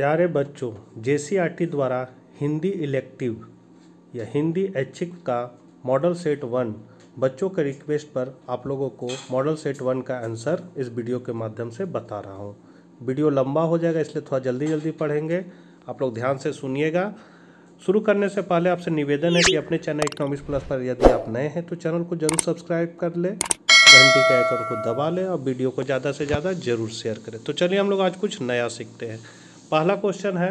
प्यारे बच्चों जे द्वारा हिंदी इलेक्टिव या हिंदी ऐच्छिक का मॉडल सेट वन बच्चों के रिक्वेस्ट पर आप लोगों को मॉडल सेट वन का आंसर इस वीडियो के माध्यम से बता रहा हूँ वीडियो लंबा हो जाएगा इसलिए थोड़ा जल्दी जल्दी पढ़ेंगे आप लोग ध्यान से सुनिएगा शुरू करने से पहले आपसे निवेदन है कि अपने चैनल इकोनॉमिक्स प्लस पर यदि आप नए हैं तो चैनल को जरूर सब्सक्राइब कर लें घंटी के आइकन को दबा लें और वीडियो को ज़्यादा से ज़्यादा जरूर शेयर करें तो चलिए हम लोग आज कुछ नया सीखते हैं पहला क्वेश्चन है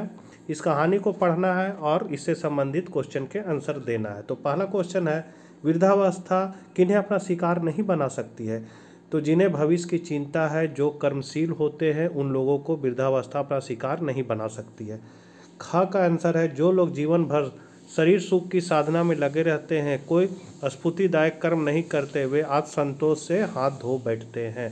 इस कहानी को पढ़ना है और इससे संबंधित क्वेश्चन के आंसर देना है तो पहला क्वेश्चन है वृद्धावस्था किन्हें अपना शिकार नहीं बना सकती है तो जिन्हें भविष्य की चिंता है जो कर्मशील होते हैं उन लोगों को वृद्धावस्था अपना शिकार नहीं बना सकती है ख का आंसर है जो लोग जीवन भर शरीर सुख की साधना में लगे रहते हैं कोई स्फूर्तिदायक कर्म नहीं करते हुए आज संतोष से हाथ धो बैठते हैं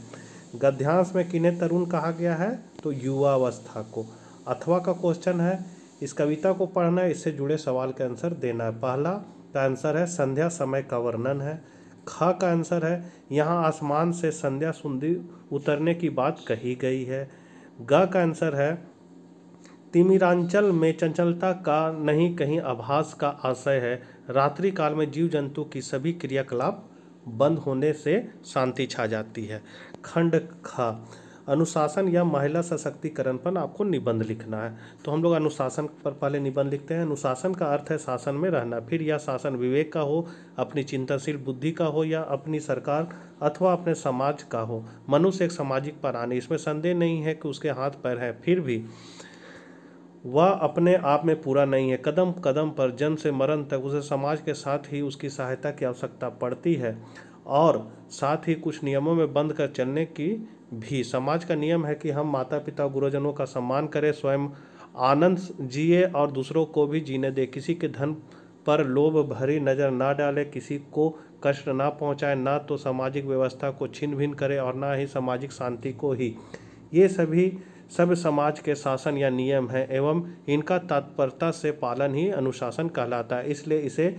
गद्यांश में किन्हें तरुण कहा गया है तो युवावस्था को अथवा का क्वेश्चन है इस कविता को पढ़ना है इससे जुड़े सवाल का आंसर देना है पहला का आंसर है संध्या समय का वर्णन है ख का आंसर है यहाँ आसमान से संध्या सुंदी उतरने की बात कही गई है ग का आंसर है तिमिरांचल में चंचलता का नहीं कहीं आभास का आशय है रात्रि काल में जीव जंतु की सभी क्रियाकलाप बंद होने से शांति छा जाती है खंड ख अनुशासन या महिला सशक्तिकरण पर आपको निबंध लिखना है तो हम लोग अनुशासन पर पहले निबंध लिखते हैं अनुशासन का अर्थ है शासन में रहना फिर या शासन विवेक का हो अपनी चिंतनशील बुद्धि का हो या अपनी सरकार अथवा अपने समाज का हो मनुष्य एक सामाजिक प्राणी इसमें संदेह नहीं है कि उसके हाथ पैर है फिर भी वह अपने आप में पूरा नहीं है कदम कदम पर जन से मरण तक उसे समाज के साथ ही उसकी सहायता की आवश्यकता पड़ती है और साथ ही कुछ नियमों में बंद कर चलने की भी समाज का नियम है कि हम माता पिता गुरुजनों का सम्मान करें स्वयं आनंद जिए और दूसरों को भी जीने दें किसी के धन पर लोभ भरी नज़र ना डालें किसी को कष्ट ना पहुंचाए ना तो सामाजिक व्यवस्था को छिन भिन करे और ना ही सामाजिक शांति को ही ये सभी सब समाज के शासन या नियम हैं एवं इनका तत्परता से पालन ही अनुशासन कहलाता है इसलिए इसे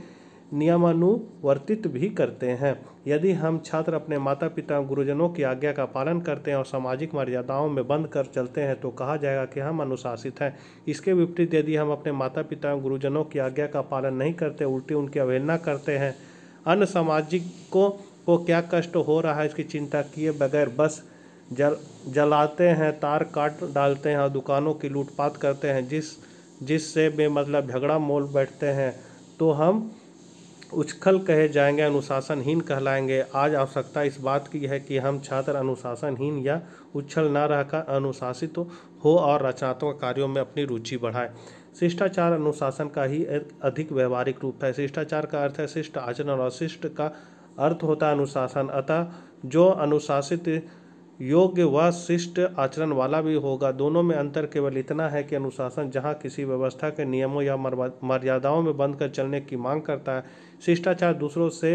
नियमानुवर्तित भी करते हैं यदि हम छात्र अपने माता पिता गुरुजनों की आज्ञा का पालन करते हैं और सामाजिक मर्यादाओं में बंद कर चलते हैं तो कहा जाएगा कि हम अनुशासित हैं इसके विपरीत यदि हम अपने माता पिता गुरुजनों की आज्ञा का पालन नहीं करते उल्टी उनकी अवहेलना करते हैं अन्य सामाजिकों को क्या कष्ट हो रहा है इसकी चिंता किए बगैर बस जल जलाते हैं तार काट डालते हैं और दुकानों की लूटपाट करते हैं जिस जिससे बेमतलब झगड़ा मोल बैठते हैं तो हम उच्छल कहे जाएंगे अनुशासनहीन कहलाएंगे आज आवश्यकता इस बात की है कि हम छात्र अनुशासनहीन या उच्छल ना रहकर अनुशासित तो हो और रचनात्मक कार्यों में अपनी रुचि बढ़ाएं शिष्टाचार अनुशासन का ही एक अधिक व्यवहारिक रूप है शिष्टाचार का अर्थ है शिष्ट आचरण और शिष्ट का अर्थ होता है अनुशासन अतः जो अनुशासित योग्य व शिष्ट आचरण वाला भी होगा दोनों में अंतर केवल इतना है कि अनुशासन जहाँ किसी व्यवस्था के नियमों या मर्यादाओं में बंद कर चलने की मांग करता है शिष्टाचार दूसरों से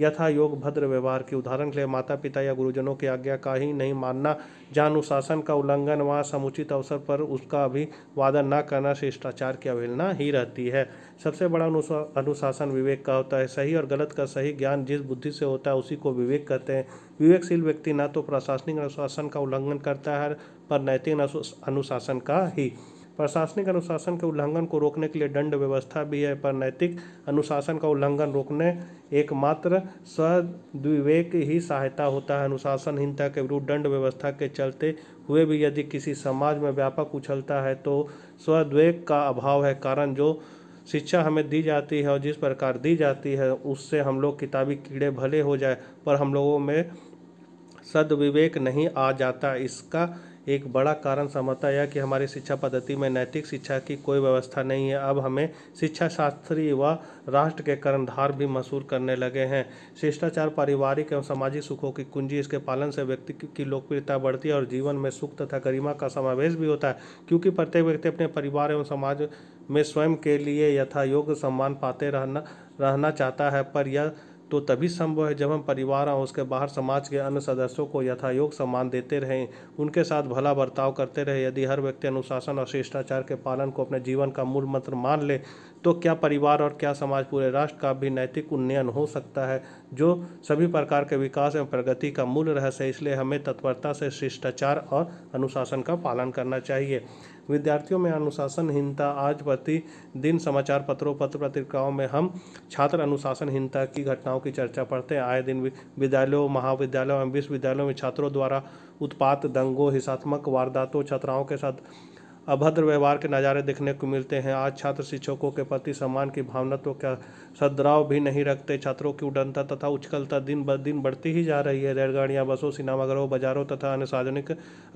यथा योग भद्र व्यवहार के उदाहरण के लिए माता पिता या गुरुजनों की आज्ञा का ही नहीं मानना जहाँ अनुशासन का उल्लंघन व समुचित अवसर पर उसका वादन न करना शिष्टाचार की अवहेलना ही रहती है सबसे बड़ा अनुशासन विवेक का होता है सही और गलत का सही ज्ञान जिस बुद्धि से होता है उसी को विवेक कहते हैं विवेकशील व्यक्ति न तो प्रशासनिक अनुशासन का उल्लंघन करता है पर नैतिक अनुशासन का ही प्रशासनिक अनुशासन के उल्लंघन को रोकने के लिए दंड व्यवस्था भी है पर नैतिक अनुशासन का उल्लंघन रोकने एकमात्र सद्विवेक ही सहायता होता है अनुशासनहीनता के विरुद्ध दंड व्यवस्था के चलते हुए भी यदि किसी समाज में व्यापक उछलता है तो स्वद्वेक का अभाव है कारण जो शिक्षा हमें दी जाती है और जिस प्रकार दी जाती है उससे हम लोग किताबी कीड़े भले हो जाए पर हम लोगों में सद्विवेक नहीं आ जाता इसका एक बड़ा कारण समझता है कि हमारी शिक्षा पद्धति में नैतिक शिक्षा की कोई व्यवस्था नहीं है अब हमें शिक्षा शास्त्री व राष्ट्र के कर्णधार भी मशहूर करने लगे हैं शिष्टाचार पारिवारिक एवं सामाजिक सुखों की कुंजी इसके पालन से व्यक्ति की लोकप्रियता बढ़ती है और जीवन में सुख तथा गरिमा का समावेश भी होता है क्योंकि प्रत्येक व्यक्ति अपने परिवार एवं समाज में स्वयं के लिए यथा योग्य सम्मान पाते रहना रहना चाहता है पर यह तो तभी संभव है जब हम परिवार और उसके बाहर समाज के अन्य सदस्यों को यथायोग सम्मान देते रहें उनके साथ भला बर्ताव करते रहें यदि हर व्यक्ति अनुशासन और शिष्टाचार के पालन को अपने जीवन का मूल मंत्र मान ले तो क्या परिवार और क्या समाज पूरे राष्ट्र का भी नैतिक उन्नयन हो सकता है जो सभी प्रकार के विकास एवं प्रगति का मूल रहस्य है इसलिए हमें तत्परता से शिष्टाचार और अनुशासन का पालन करना चाहिए विद्यार्थियों में अनुशासनहीनता आज प्रति दिन समाचार पत्रों पत्र पत्रिकाओं में हम छात्र अनुशासनहीनता की घटनाओं की चर्चा पढ़ते हैं आए दिन विद्यालयों महाविद्यालयों एवं विश्वविद्यालयों में छात्रों द्वारा उत्पात दंगों हिंसात्मक वारदातों छात्राओं के साथ अभद्र व्यवहार के नज़ारे देखने को मिलते हैं आज छात्र शिक्षकों के प्रति सम्मान की भावना तो क्या सद्भाव भी नहीं रखते छात्रों की उडनता तथा उछकलता दिन ब दिन बढ़ती ही जा रही है रेलगाड़ियाँ बसों सिनेमाघरों बाजारों तथा अन्य सार्वजनिक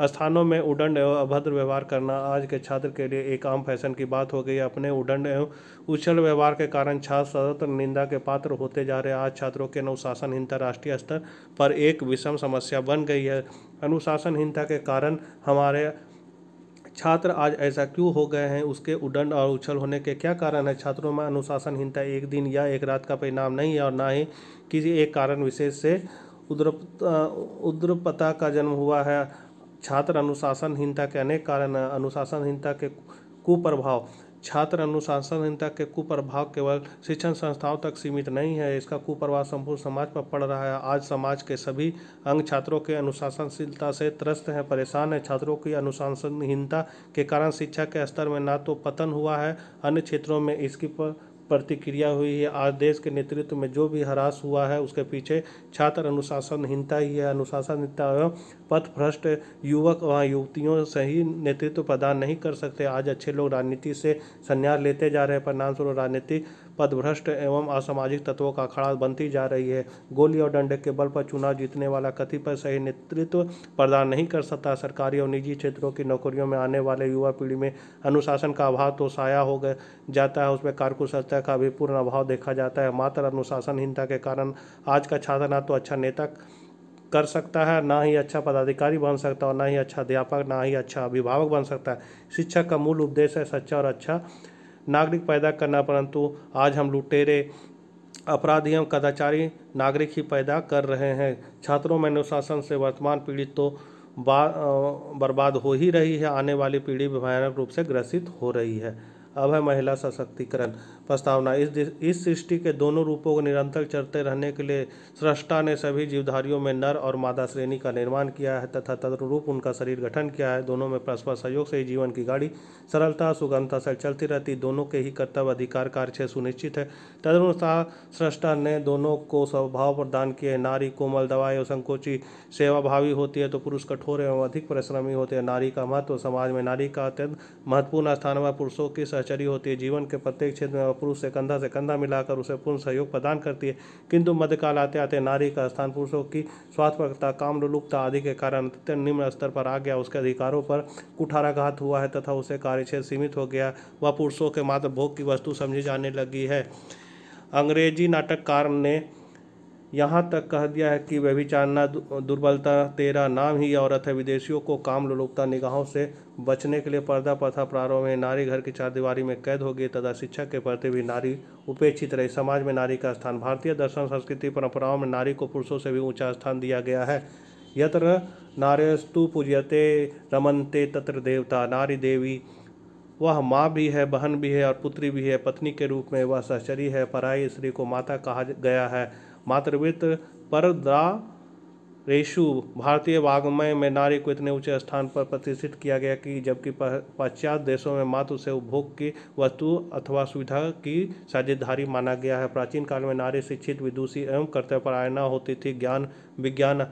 स्थानों में उडन एवं अभद्र व्यवहार करना आज के छात्र के लिए एक आम फैशन की बात हो गई अपने उडंड एवं उछल व्यवहार के कारण छात्र सतत निंदा के पात्र होते जा रहे आज छात्रों के अनुशासनहीनता राष्ट्रीय स्तर पर एक विषम समस्या बन गई है अनुशासनहीनता के कारण हमारे छात्र आज ऐसा क्यों हो गए हैं उसके उडंड और उछल होने के क्या कारण है छात्रों में अनुशासनहीनता एक दिन या एक रात का परिणाम नहीं है और ना ही किसी एक कारण विशेष से उद्रपता का जन्म हुआ है छात्र अनुशासनहीनता के अनेक कारण अनुशासनहीनता के कुप्रभाव छात्र अनुशासनहीनता के कुप्रभाव केवल शिक्षण संस्थाओं तक सीमित नहीं है इसका कुप्रभाव संपूर्ण समाज पर पड़ रहा है आज समाज के सभी अंग छात्रों के अनुशासनशीलता से त्रस्त हैं परेशान हैं छात्रों की अनुशासनहीनता के कारण शिक्षा के स्तर में ना तो पतन हुआ है अन्य क्षेत्रों में इसकी प्रतिक्रिया हुई है आज देश के नेतृत्व में जो भी हरास हुआ है उसके पीछे छात्र अनुशासनहीनता ही है अनुशासनहीनता एवं पथ भ्रष्ट युवक व युवतियों से ही नेतृत्व प्रदान नहीं कर सकते आज अच्छे लोग राजनीति से संन्यास लेते जा रहे हैं परिणामस्वरूप राजनीति पदभ्रष्ट एवं असामाजिक तत्वों का खड़ा बनती जा रही है गोली और डंडे के बल पर चुनाव जीतने वाला कतिपय सही नेतृत्व प्रदान नहीं कर सकता सरकारी और निजी क्षेत्रों की नौकरियों में आने वाले युवा पीढ़ी में अनुशासन का अभाव तो साया हो गया जाता है उसमें कारकुशलता का भी पूर्ण अभाव देखा जाता है मात्र अनुशासनहीनता के कारण आज का छात्र ना तो अच्छा नेता कर सकता है ना ही अच्छा पदाधिकारी बन सकता है और ना ही अच्छा अध्यापक ना ही अच्छा अभिभावक बन सकता है शिक्षा का मूल उपदेश है सच्चा और अच्छा नागरिक पैदा करना परंतु आज हम लुटेरे अपराधी एवं कदाचारी नागरिक ही पैदा कर रहे हैं छात्रों में अनुशासन से वर्तमान पीढ़ी तो बर्बाद हो ही रही है आने वाली पीढ़ी भयानक रूप से ग्रसित हो रही है अब है महिला सशक्तिकरण प्रस्तावना इस इस सृष्टि के दोनों रूपों को निरंतर चलते रहने के लिए सृष्टा ने सभी जीवधारियों में नर और मादा श्रेणी का निर्माण किया है तथा तदनुरूप उनका शरीर गठन किया है दोनों में परस्पर सहयोग से ही जीवन की गाड़ी सरलता सुगमता से चलती रहती दोनों के ही कर्तव्य अधिकार कार्य सुनिश्चित है तदनुसार सृष्टा ने दोनों को स्वभाव प्रदान किए नारी कोमल दवाई और संकोची सेवाभावी होती है तो पुरुष कठोर एवं अधिक परिश्रमी होते हैं नारी का महत्व समाज में नारी का अत्यंत महत्वपूर्ण स्थान व पुरुषों की सहचरी होती है जीवन के प्रत्येक क्षेत्र में पुरुष से कंधा से कंधा मिलाकर उसे पूर्ण सहयोग प्रदान करती है किंतु मध्यकाल आते आते नारी का स्थान पुरुषों की स्वार्थपरता काम लुलुपता आदि के कारण अत्यंत निम्न स्तर पर आ गया उसके अधिकारों पर कुठाराघात हुआ है तथा उसे कार्यक्षेत्र सीमित हो गया वह पुरुषों के मात्र भोग की वस्तु समझी जाने लगी है अंग्रेजी नाटककार ने यहाँ तक कह दिया है कि व्यभिचारना दुर्बलता तेरा नाम ही औरत है विदेशियों को काम लोलुपता निगाहों से बचने के लिए पर्दा प्रथा प्रारोह में नारी घर की चार दीवारी में कैद हो गई तथा शिक्षा के प्रति भी नारी उपेक्षित रही समाज में नारी का स्थान भारतीय दर्शन संस्कृति परंपराओं में नारी को पुरुषों से भी ऊंचा स्थान दिया गया है यत्र नारियस्तु पूजयते रमनते तत्र देवता नारी देवी वह माँ भी है बहन भी है और पुत्री भी है पत्नी के रूप में वह सहचरी है पराई स्त्री को माता कहा गया है मातृवृत्त रेशु भारतीय वाग्मय में नारी को इतने ऊंचे स्थान पर प्रतिष्ठित किया गया कि जबकि पश्चात देशों में मातृ उसे उपभोग की वस्तु अथवा सुविधा की साझेदारी माना गया है प्राचीन काल में नारी शिक्षित विदुषी एवं कर्तव्यपरायणा होती थी ज्ञान विज्ञान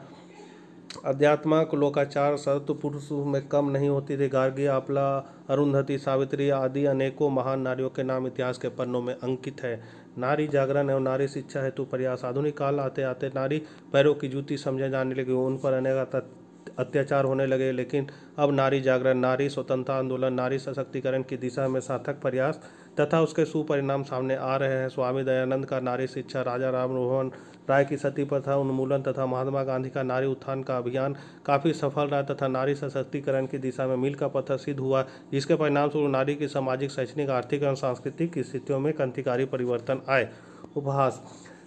अध्यात्मा लोकाचार शरत पुरुष में कम नहीं होती थी गार्गी आपला अरुंधति सावित्री आदि अनेकों महान नारियों के नाम इतिहास के पन्नों में अंकित है नारी जागरण एवं नारी शिक्षा हेतु प्रयास आधुनिक काल आते आते नारी पैरों की जूती समझे जाने लगी उन पर अनेक अत्याचार होने लगे लेकिन अब नारी जागरण नारी स्वतंत्रता आंदोलन नारी सशक्तिकरण की दिशा में सार्थक प्रयास तथा उसके सुपरिणाम सामने आ रहे हैं स्वामी दयानंद का नारी शिक्षा राजा राम रोहन राय की सती प्रथा उन्मूलन तथा महात्मा गांधी का नारी उत्थान का अभियान काफ़ी सफल रहा तथा नारी सशक्तिकरण की दिशा में मिल का पत्थर सिद्ध हुआ जिसके परिणामस्वरूप नारी की सामाजिक शैक्षणिक आर्थिक एवं सांस्कृतिक स्थितियों में क्रांतिकारी परिवर्तन आए उपहास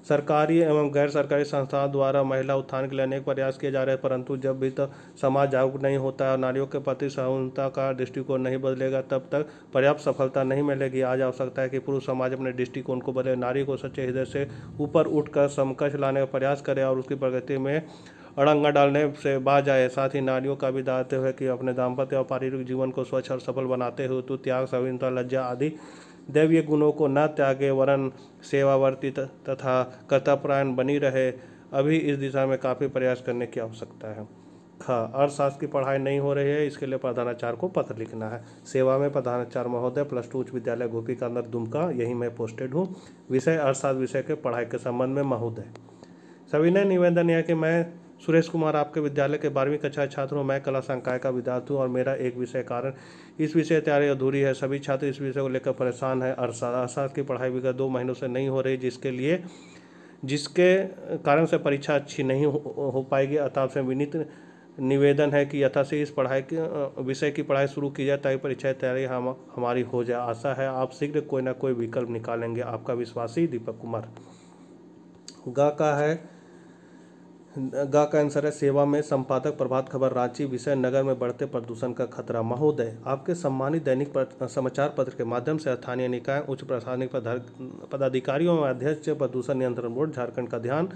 सरकारी एवं गैर सरकारी संस्थाओं द्वारा महिला उत्थान के लिए अनेक प्रयास किए जा रहे हैं परंतु जब भी तक समाज जागरूक नहीं होता है और नारियों के प्रति सहनता का दृष्टिकोण नहीं बदलेगा तब तक पर्याप्त सफलता नहीं मिलेगी आज आवश्यकता है कि पुरुष समाज अपने दृष्टिकोण को बदले नारी को सच्चे हृदय से ऊपर उठकर समकक्ष लाने का प्रयास करे और उसकी प्रगति में अड़ंगा डालने से बाज जाए साथ ही नारियों का भी दाते हुए कि अपने दाम्पत्य और पारिवारिक जीवन को स्वच्छ और सफल बनाते हुए तो त्याग सविनता लज्जा आदि दैवीय गुणों को न त्यागे वरन सेवावर्ती तथा कर्तापरायण बनी रहे अभी इस दिशा में काफ़ी प्रयास करने की आवश्यकता है ख अर्थशास्त्र की पढ़ाई नहीं हो रही है इसके लिए प्रधानाचार्य को पत्र लिखना है सेवा में प्रधानाचार्य महोदय प्लस टू उच्च विद्यालय गोपी का अंदर दुमका यही मैं पोस्टेड हूँ विषय अर्थशास्त्र विषय के पढ़ाई के संबंध में महोदय सविनय निवेदन यह कि मैं सुरेश कुमार आपके विद्यालय के बारहवीं कक्षा छात्र हूँ मैं कला संकाय का विद्यार्थी हूँ और मेरा एक विषय कारण इस विषय तैयारी अधूरी है सभी छात्र इस विषय को लेकर परेशान है अर्थात की पढ़ाई विगत दो महीनों से नहीं हो रही जिसके लिए जिसके कारण से परीक्षा अच्छी नहीं हो, हो पाएगी अतः से विनीत निवेदन है कि यथा से इस पढ़ाई के विषय की पढ़ाई शुरू की जाए ताकि परीक्षा तैयारी हम हमारी हो जाए आशा है आप शीघ्र कोई ना कोई विकल्प निकालेंगे आपका विश्वासी दीपक कुमार गा का है गा का आंसर है सेवा में संपादक प्रभात खबर रांची विषय नगर में बढ़ते प्रदूषण का खतरा महोदय आपके सम्मानित दैनिक समाचार पत्र के माध्यम से स्थानीय निकाय उच्च प्रशासनिक पदाधिकारियों और अध्यक्ष प्रदूषण नियंत्रण बोर्ड झारखंड का ध्यान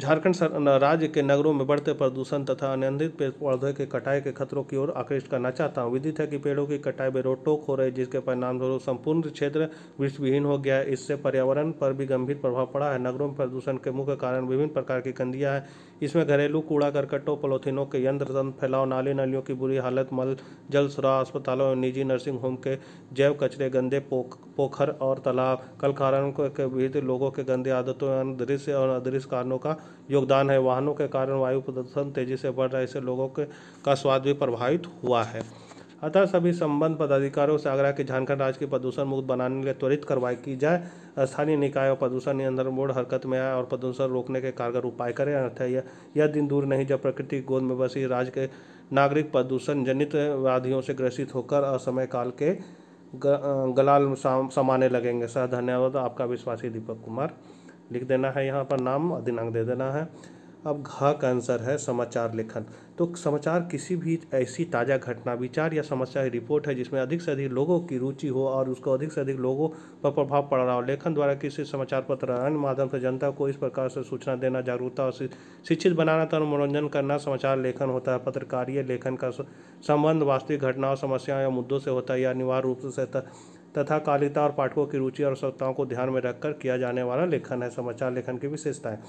झारखंड राज्य के नगरों में बढ़ते प्रदूषण तथा अनियंत्रित पेड़ पौधे के कटाई के खतरों की ओर आकृष्ट करना चाहता हूँ विदित है कि पेड़ों की कटाई में रोटोक हो रही जिसके परिणामस्वरूप संपूर्ण क्षेत्र विश्वविहीन हो गया है इससे पर्यावरण पर भी गंभीर प्रभाव पड़ा है नगरों में प्रदूषण के मुख्य कारण विभिन्न प्रकार की कंदियाँ हैं इसमें घरेलू कूड़ा करकटों पोलोथिनों के यंत्र तंत्र फैलाव नाले नालियों की बुरी हालत मल जल सुराह अस्पतालों और निजी नर्सिंग होम के जैव कचरे गंदे पोख पोखर और तालाब कल कारणों के भीतर लोगों के गंदे आदतों एवं दृश्य और अदृश्य कारणों का योगदान है वाहनों के कारण वायु प्रदूषण तेजी से बढ़ रहा है इससे लोगों के का स्वाद भी प्रभावित हुआ है अतः सभी संबंध पदाधिकारियों से आगरा के झारखंड राज्य के प्रदूषण मुक्त बनाने के लिए त्वरित कार्रवाई की जाए स्थानीय निकाय और प्रदूषण नियंत्रण बोर्ड हरकत में आए और प्रदूषण रोकने के कारगर उपाय करें अर्थ यह यह दिन दूर नहीं जब प्रकृति गोद में बसी राज्य के नागरिक प्रदूषण जनित व्याधियों से ग्रसित होकर असमय काल के गलाल समाने लगेंगे सर धन्यवाद आपका विश्वासी दीपक कुमार लिख देना है यहाँ पर नाम दिनांक दे देना है अब घ का आंसर है समाचार लेखन तो समाचार किसी भी ऐसी ताज़ा घटना विचार या समस्या की रिपोर्ट है जिसमें अधिक से अधिक लोगों की रुचि हो और उसको अधिक से अधिक लोगों पर प्रभाव पड़ रहा हो लेखन द्वारा किसी समाचार पत्र अन्य माध्यम से जनता को इस प्रकार से सूचना देना जागरूकता और शिक्षित बनाना तथा मनोरंजन करना समाचार लेखन होता है पत्रकारीय लेखन का संबंध वास्तविक घटनाओं समस्याओं या मुद्दों से होता है या अनिवार्य रूप से तथा कालिता और पाठकों की रुचि और आवश्यकताओं को ध्यान में रखकर किया जाने वाला लेखन है समाचार लेखन की विशेषता है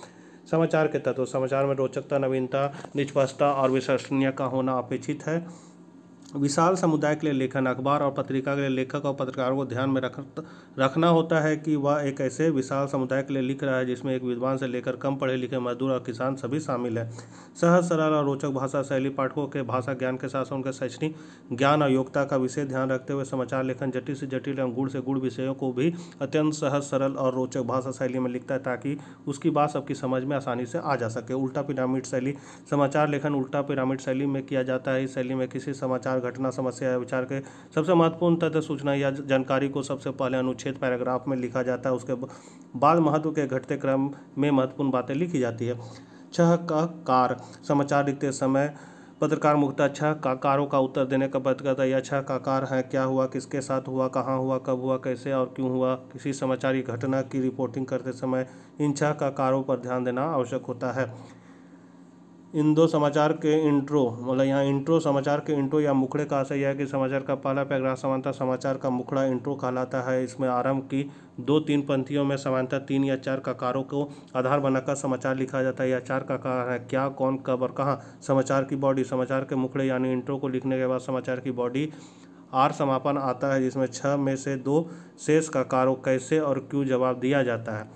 समाचार के तत्व समाचार में रोचकता नवीनता निष्पक्षता और विश्वसनीय का होना अपेक्षित है विशाल समुदाय के लिए लेखन अखबार और पत्रिका के लिए लेखक और पत्रकारों को ध्यान में रख रखना होता है कि वह एक ऐसे विशाल समुदाय के लिए लिख रहा है जिसमें एक विद्वान से लेकर कम पढ़े लिखे मजदूर और किसान सभी शामिल है सहज सरल और रोचक भाषा शैली पाठकों के भाषा ज्ञान के साथ उनके शैक्षणिक ज्ञान और योग्यता का विशेष ध्यान रखते हुए समाचार लेखन जटिल से जटिल एवं गुड़ से गुड़ विषयों को भी अत्यंत सहज सरल और रोचक भाषा शैली में लिखता है ताकि उसकी बात सबकी समझ में आसानी से आ जा सके उल्टा पिरामिड शैली समाचार लेखन उल्टा पिरामिड शैली में किया जाता है इस शैली में किसी समाचार घटना समस्या या विचार के सबसे महत्वपूर्ण तथ्य सूचना या जानकारी को सबसे पहले अनुच्छेद पैराग्राफ में लिखा जाता है उसके बाद महत्व के घटते क्रम में महत्वपूर्ण बातें लिखी जाती है छह का कार समाचार लिखते समय पत्रकार मुख्यतः अच्छा काकारों का उत्तर देने का प्रयत्न करता है अच्छा काकार है क्या हुआ किसके साथ हुआ कहाँ हुआ कब हुआ कैसे और क्यों हुआ किसी समाचारी घटना की रिपोर्टिंग करते समय इन छह काकारों पर ध्यान देना आवश्यक होता है इन दो समाचार के इंट्रो मतलब यहाँ इंट्रो समाचार के इंट्रो या मुखड़े का आशय यह है कि समाचार का पहला पैराग्राफ समानता समाचार का मुखड़ा इंट्रो कहलाता है इसमें आरंभ की दो तीन पंथियों में समानता तीन या चार ककारों को आधार बनाकर समाचार लिखा जाता है या चार ककार है क्या कौन कब और कहाँ समाचार की बॉडी समाचार के मुखड़े यानी इंट्रो को लिखने के बाद समाचार की बॉडी आर समापन आता है जिसमें छः में से दो शेष ककारों कैसे और क्यों जवाब दिया जाता है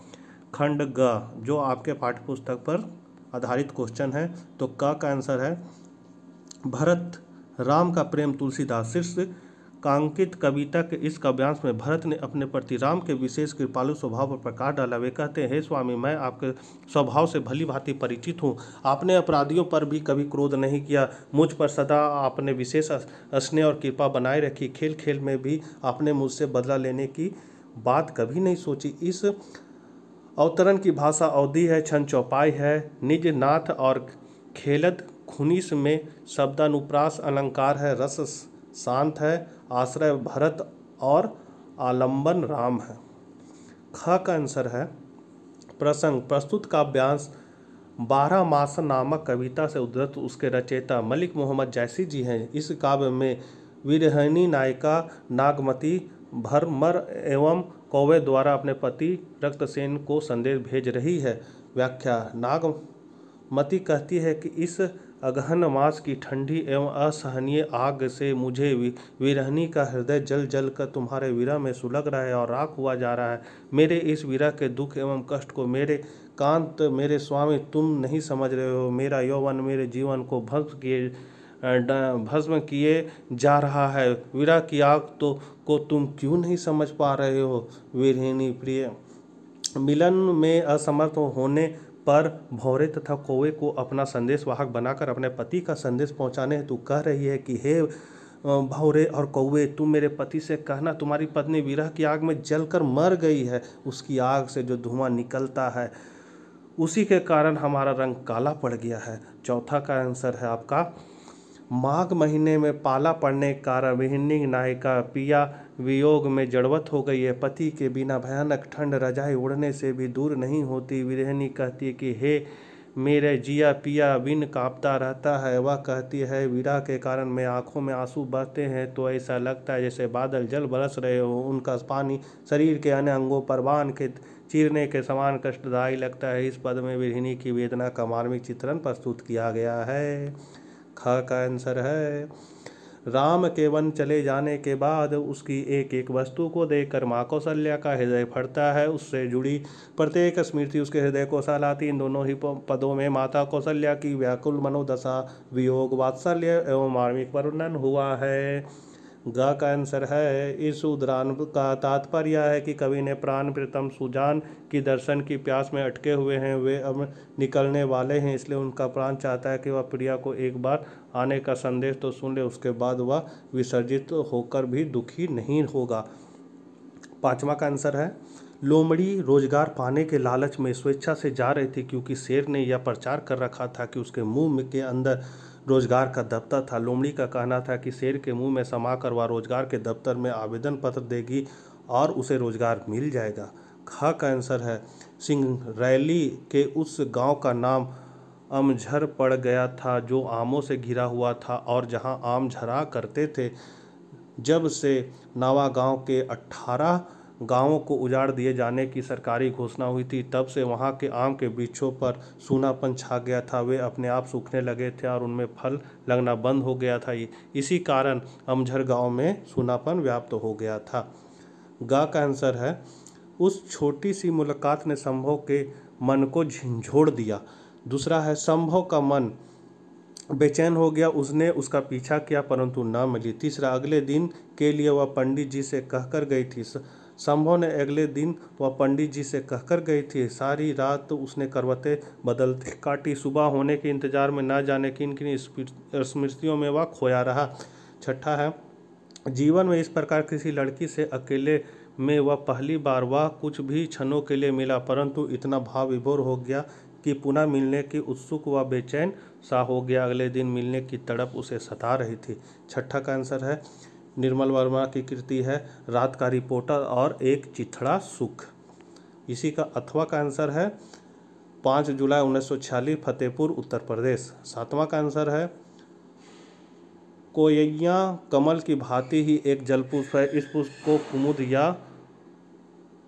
खंड ग जो आपके पाठ्यपुस्तक पर आधारित क्वेश्चन है तो क का आंसर है भरत राम का प्रेम तुलसीदास शीर्ष कांकित कविता के इस काव्यांश में भरत ने अपने प्रति राम के विशेष कृपालु स्वभाव पर प्रकाश डाला वे कहते हैं हे स्वामी मैं आपके स्वभाव से भली भांति परिचित हूँ आपने अपराधियों पर भी कभी क्रोध नहीं किया मुझ पर सदा आपने विशेष स्नेह और कृपा बनाए रखी खेल खेल में भी आपने मुझसे बदला लेने की बात कभी नहीं सोची इस अवतरण की भाषा अवधि है छन चौपाई है निज नाथ और खेलत खुनिस में शब्दानुप्रास अलंकार है रस शांत है आश्रय भरत और आलंबन राम है ख का आंसर है प्रसंग प्रस्तुत काव्यांश बारह मास नामक कविता से उद्धृत उसके रचयिता मलिक मोहम्मद जैसी जी हैं इस काव्य में विरहनी नायिका नागमती भरमर एवं कौवे द्वारा अपने पति रक्तसेन को संदेश भेज रही है व्याख्या नागमती कहती है कि इस अगहन मास की ठंडी एवं असहनीय आग से मुझे विरहनी का हृदय जल जल कर तुम्हारे वीरा में सुलग रहा है और राख हुआ जा रहा है मेरे इस वीरा के दुख एवं कष्ट को मेरे कांत मेरे स्वामी तुम नहीं समझ रहे हो मेरा यौवन मेरे जीवन को भस्म किए भस्म किए जा रहा है वीरा की आग तो को तुम क्यों नहीं समझ पा रहे हो वीरहिणी प्रिय मिलन में असमर्थ होने पर भौरे तथा कोवे को अपना संदेश वाहक बनाकर अपने पति का संदेश पहुंचाने हेतु कह रही है कि हे भौरे और कौवे तुम मेरे पति से कहना तुम्हारी पत्नी विरह की आग में जलकर मर गई है उसकी आग से जो धुआं निकलता है उसी के कारण हमारा रंग काला पड़ गया है चौथा का आंसर है आपका माघ महीने में पाला पड़ने के कारण विहिनी नायिका पिया वियोग में जड़वत हो गई है पति के बिना भयानक ठंड रजाई उड़ने से भी दूर नहीं होती विरहनी कहती है कि हे मेरे जिया पिया बिन कांपता रहता है वह कहती है विरा के कारण मैं आंखों में आंसू बहते हैं तो ऐसा लगता है जैसे बादल जल बरस रहे हो उनका पानी शरीर के अन्य अंगों पर बांध के चीरने के समान कष्टदायी लगता है इस पद में विरहिणी की वेदना का मार्मिक चित्रण प्रस्तुत किया गया है ख का आंसर है राम के वन चले जाने के बाद उसकी एक एक वस्तु को देखकर माँ कौशल्या का हृदय फटता है उससे जुड़ी प्रत्येक स्मृति उसके हृदय को सहलाती इन दोनों ही पदों में माता कौशल्या की व्याकुल मनोदशा वियोग वात्सल्य एवं मार्मिक वर्णन हुआ है ग का आंसर है इस उदाहरण का तात्पर्य है कि कवि ने प्राण प्रीतम सुजान की दर्शन की प्यास में अटके हुए हैं वे अब निकलने वाले हैं इसलिए उनका प्राण चाहता है कि वह प्रिया को एक बार आने का संदेश तो सुन ले उसके बाद वह विसर्जित होकर भी दुखी नहीं होगा पाँचवा का आंसर है लोमड़ी रोजगार पाने के लालच में स्वेच्छा से जा रही थी क्योंकि शेर ने यह प्रचार कर रखा था कि उसके मुंह के अंदर रोजगार का दफ्तर था लोमड़ी का कहना था कि शेर के मुंह में समा कर वह रोजगार के दफ्तर में आवेदन पत्र देगी और उसे रोजगार मिल जाएगा ख का आंसर है सिंह रैली के उस गांव का नाम अमझर पड़ गया था जो आमों से घिरा हुआ था और जहां आम झरा करते थे जब से नावा गांव के अट्ठारह गांवों को उजाड़ दिए जाने की सरकारी घोषणा हुई थी तब से वहां के आम के बीचों पर सूनापन छा गया था वे अपने आप सूखने लगे थे और उनमें फल लगना बंद हो गया था इसी कारण अमझर गाँव में सूनापन व्याप्त हो गया था गा का आंसर है उस छोटी सी मुलाकात ने संभव के मन को झिंझोड़ दिया दूसरा है संभव का मन बेचैन हो गया उसने उसका पीछा किया परंतु ना मिली तीसरा अगले दिन के लिए वह पंडित जी से कहकर गई थी संभव ने अगले दिन वह पंडित जी से कहकर गई थी सारी रात उसने करवते बदलते काटी सुबह होने के इंतजार में न जाने किन किन स्मृतियों में वह खोया रहा छठा है जीवन में इस प्रकार किसी लड़की से अकेले में वह पहली बार वह कुछ भी क्षणों के लिए मिला परंतु इतना भाव विभोर हो गया कि पुनः मिलने की उत्सुक व बेचैन सा हो गया अगले दिन मिलने की तड़प उसे सता रही थी छठा का आंसर है निर्मल वर्मा की कृति है रात का रिपोर्टर और एक चिथड़ा सुख इसी का अथवा का आंसर है पाँच जुलाई उन्नीस सौ छियालीस फतेहपुर उत्तर प्रदेश सातवां का आंसर है कोयया कमल की भांति ही एक जलपुष्प है इस पुष्प को कुमुद या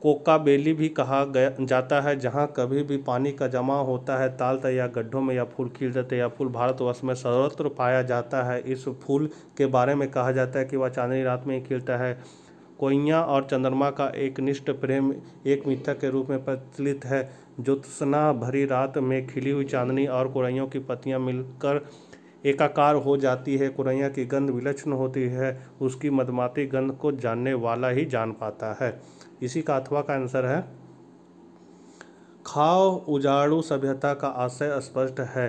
कोकाबेली भी कहा गया जाता है जहाँ कभी भी पानी का जमा होता है ताल या गड्ढों में या फूल खिलते या फूल भारतवर्ष में सर्वत्र पाया जाता है इस फूल के बारे में कहा जाता है कि वह चांदनी रात में ही खिलता है कोइया और चंद्रमा का एक निष्ठ प्रेम एक मिथ्या के रूप में प्रचलित है ज्योत्सना भरी रात में खिली हुई चांदनी और कुरैयों की पत्तियां मिलकर एकाकार हो जाती है कुरैया की गंध विलक्षण होती है उसकी मदमाती गंध को जानने वाला ही जान पाता है इसी का अथवा का आंसर है खाओ उजाड़ू सभ्यता का आशय स्पष्ट है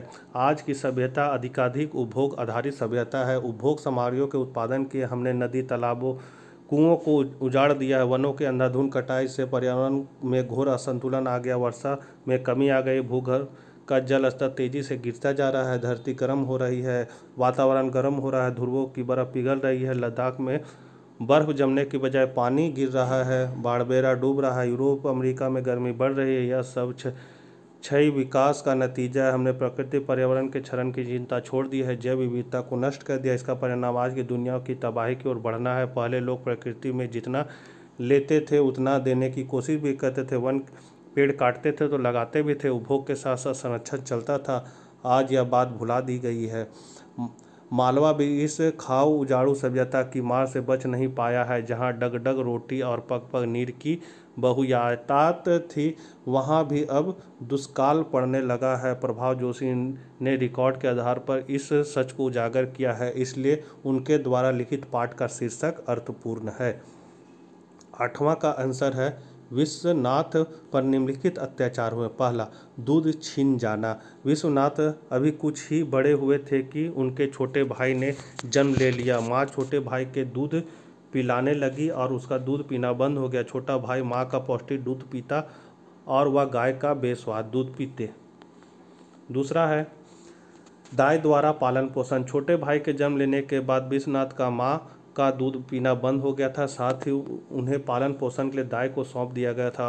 आज की सभ्यता अधिकाधिक उपभोग आधारित सभ्यता है उपभोग समारोह के उत्पादन के हमने नदी तालाबों कुओं को उजाड़ दिया है वनों के अंधाधुंध कटाई से पर्यावरण में घोर असंतुलन आ गया वर्षा में कमी आ गई भूगर्भ का जल स्तर तेजी से गिरता जा रहा है धरती गर्म हो रही है वातावरण गर्म हो रहा है ध्रुवों की बर्फ़ पिघल रही है लद्दाख में बर्फ़ जमने की बजाय पानी गिर रहा है बाड़बेरा डूब रहा है यूरोप अमेरिका में गर्मी बढ़ रही है यह सब क्षय विकास का नतीजा है हमने प्रकृति पर्यावरण के क्षरण की चिंता छोड़ दी है जैव विविधता को नष्ट कर दिया इसका परिणाम आज की दुनिया की तबाही की ओर बढ़ना है पहले लोग प्रकृति में जितना लेते थे उतना देने की कोशिश भी करते थे वन पेड़ काटते थे तो लगाते भी थे उपभोग के साथ साथ संरक्षण चलता था आज यह बात भुला दी गई है मालवा भी इस खाऊ उजाड़ू सभ्यता की मार से बच नहीं पाया है जहाँ डग डग रोटी और पग पग नीर की बहुयातात थी वहाँ भी अब दुष्काल पड़ने लगा है प्रभाव जोशी ने रिकॉर्ड के आधार पर इस सच को उजागर किया है इसलिए उनके द्वारा लिखित पाठ का शीर्षक अर्थपूर्ण है आठवां का आंसर है विश्वनाथ पर निम्नलिखित अत्याचार हुए पहला दूध छीन जाना विश्वनाथ अभी कुछ ही बड़े हुए थे कि उनके छोटे भाई ने जन्म ले लिया माँ छोटे भाई के दूध पिलाने लगी और उसका दूध पीना बंद हो गया छोटा भाई माँ का पौष्टिक दूध पीता और वह गाय का बेस्वाद दूध पीते दूसरा है दाई द्वारा पालन पोषण छोटे भाई के जन्म लेने के बाद विश्वनाथ का माँ का दूध पीना बंद हो गया था साथ ही उन्हें पालन पोषण के लिए दाय को सौंप दिया गया था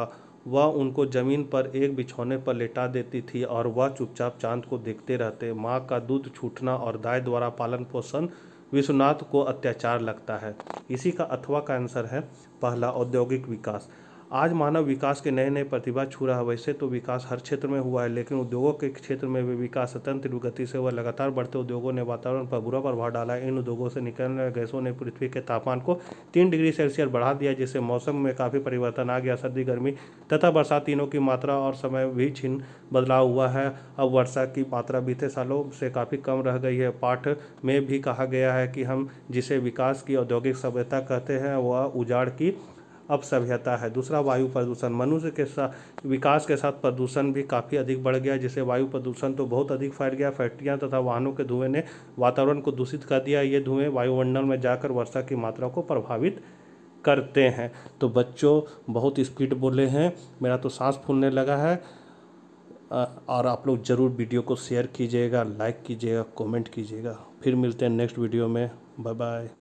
वह उनको ज़मीन पर एक बिछौने पर लेटा देती थी और वह चुपचाप चांद को देखते रहते माँ का दूध छूटना और दाय द्वारा पालन पोषण विश्वनाथ को अत्याचार लगता है इसी का अथवा का आंसर है पहला औद्योगिक विकास आज मानव विकास के नए नए प्रतिभा छू रहा है वैसे तो विकास हर क्षेत्र में हुआ है लेकिन उद्योगों के क्षेत्र में भी विकास स्वतंत्र गति से हुआ लगातार बढ़ते उद्योगों ने वातावरण पर बुरा प्रभाव डाला है इन उद्योगों से निकलने वाले गैसों ने पृथ्वी के तापमान को तीन डिग्री सेल्सियस बढ़ा दिया जिससे मौसम में काफ़ी परिवर्तन आ गया सर्दी गर्मी तथा बरसात तीनों की मात्रा और समय भी छिन्न बदलाव हुआ है अब वर्षा की मात्रा बीते सालों से काफ़ी कम रह गई है पाठ में भी कहा गया है कि हम जिसे विकास की औद्योगिक सभ्यता कहते हैं वह उजाड़ की अपसभ्यता है दूसरा वायु प्रदूषण मनुष्य के साथ विकास के साथ प्रदूषण भी काफ़ी अधिक बढ़ गया जिससे वायु प्रदूषण तो बहुत अधिक फैल गया फैक्ट्रियाँ तथा वाहनों के धुएं ने वातावरण को दूषित कर दिया ये धुएँ वायुमंडल में जाकर वर्षा की मात्रा को प्रभावित करते हैं तो बच्चों बहुत स्पीड बोले हैं मेरा तो सांस फूलने लगा है और आप लोग ज़रूर वीडियो को शेयर कीजिएगा लाइक कीजिएगा कमेंट कीजिएगा फिर मिलते हैं नेक्स्ट वीडियो में बाय बाय